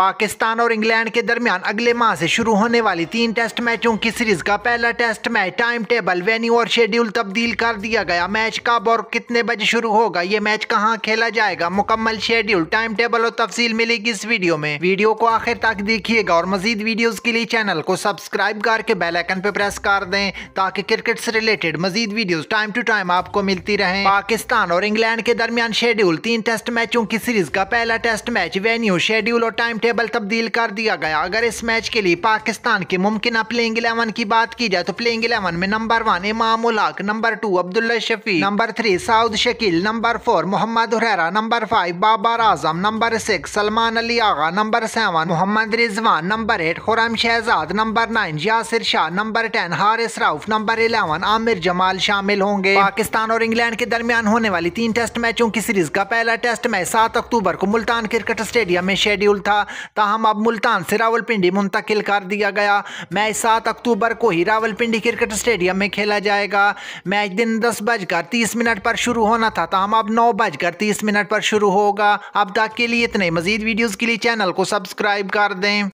पाकिस्तान और इंग्लैंड के दरमियान अगले माह से शुरू होने वाली तीन टेस्ट मैचों की सीरीज का पहला test match time table venue और शेड्यूल तब्दील कर दिया गया मैच कब और कितने बजे शुरू होगा ये मैच कहाँ खेला जाएगा मुकम्मल शेड्यूल टाइम टेबल और तफसील मिलेगी इस वीडियो में वीडियो को आखिर तक देखिएगा और मजीद वीडियोज के लिए चैनल को सब्सक्राइब करके बेलाइकन पे प्रेस कर दें ताकि क्रिकेट से रिलेटेड मजीद वीडियोज टाइम टू टाइम आपको मिलती रहे पाकिस्तान और इंग्लैंड के दरमियान शेड्यूल तीन टेस्ट मैचों की सीरीज का पहला टेस्ट मैच वेन्यू शेड्यूल और टाइम टेबल टेबल तब्दील कर दिया गया अगर इस मैच के लिए पाकिस्तान के मुमकिन प्लेइंग इलेवन की बात की जाए तो प्लेइंग इलेवन में number one Imam-ul-Haq number two Abdullah Shafique number three Saud Shakeel number four Mohammad Huraira number five Babar Azam number six Salman Ali Agha number seven Mohammad Rizwan number eight Khurram Shahzad number nine Yasir Shah number ten Haris Rauf number eleven Aamir Jamal शामिल होंगे पाकिस्तान और इंग्लैंड के दरमियान होने वाली तीन टेस्ट मैचों की सीरीज का पहला टेस्ट मैच सात अक्टूबर को मुल्तान क्रिकेट स्टेडियम में शेड्यूल था ताहम अब मुल्तान से रावलपिंडी मुंतकिल कर दिया गया मैच सात अक्टूबर को ही रावलपिंडी क्रिकेट स्टेडियम में खेला जाएगा मैच दिन दस बजकर तीस मिनट पर शुरू होना था ताहम अब नौ बजकर तीस मिनट पर शुरू होगा अब तक के लिए इतने मजीद वीडियोज़ के लिए चैनल को सब्सक्राइब कर दें